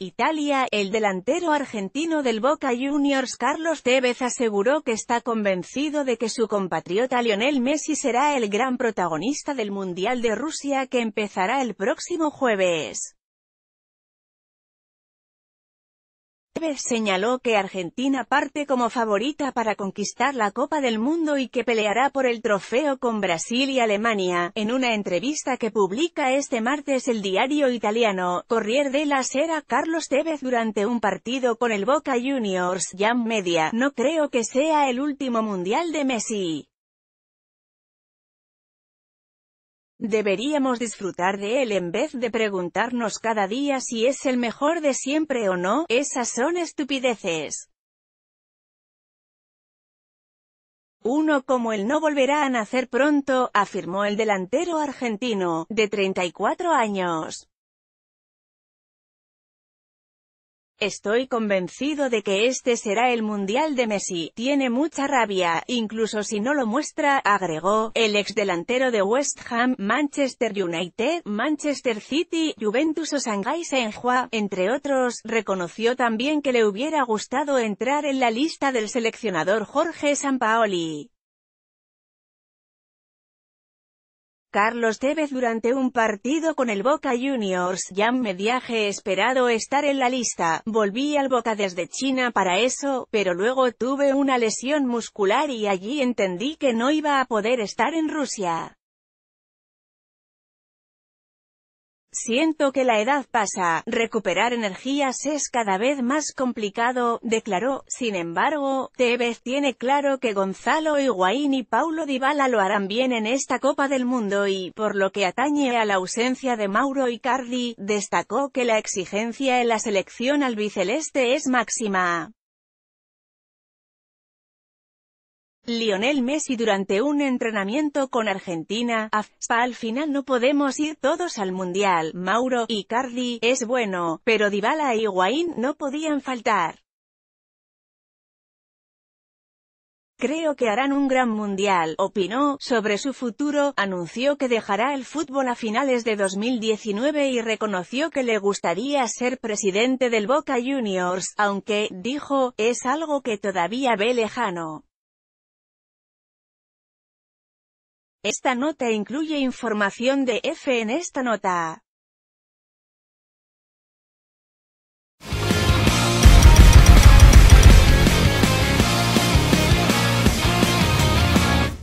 Italia, el delantero argentino del Boca Juniors Carlos Tevez aseguró que está convencido de que su compatriota Lionel Messi será el gran protagonista del Mundial de Rusia que empezará el próximo jueves. Tevez señaló que Argentina parte como favorita para conquistar la Copa del Mundo y que peleará por el trofeo con Brasil y Alemania. En una entrevista que publica este martes el diario italiano Corriere la Sera, Carlos Tevez durante un partido con el Boca Juniors, Jam Media, no creo que sea el último mundial de Messi. Deberíamos disfrutar de él en vez de preguntarnos cada día si es el mejor de siempre o no, esas son estupideces. Uno como él no volverá a nacer pronto, afirmó el delantero argentino, de 34 años. Estoy convencido de que este será el Mundial de Messi. Tiene mucha rabia, incluso si no lo muestra, agregó, el ex delantero de West Ham, Manchester United, Manchester City, Juventus o Shanghai Shenhua, entre otros, reconoció también que le hubiera gustado entrar en la lista del seleccionador Jorge Sampaoli. Carlos Tevez durante un partido con el Boca Juniors, ya me Mediaje esperado estar en la lista, volví al Boca desde China para eso, pero luego tuve una lesión muscular y allí entendí que no iba a poder estar en Rusia. Siento que la edad pasa, recuperar energías es cada vez más complicado, declaró. Sin embargo, Tevez tiene claro que Gonzalo Higuaín y Paulo Dybala lo harán bien en esta Copa del Mundo y, por lo que atañe a la ausencia de Mauro Icardi, destacó que la exigencia en la selección albiceleste es máxima. Lionel Messi durante un entrenamiento con Argentina, al final no podemos ir todos al Mundial, Mauro, y Carly, es bueno, pero Dybala y e Higuaín no podían faltar. Creo que harán un gran mundial, opinó, sobre su futuro, anunció que dejará el fútbol a finales de 2019 y reconoció que le gustaría ser presidente del Boca Juniors, aunque, dijo, es algo que todavía ve lejano. Esta nota incluye información de F en esta nota.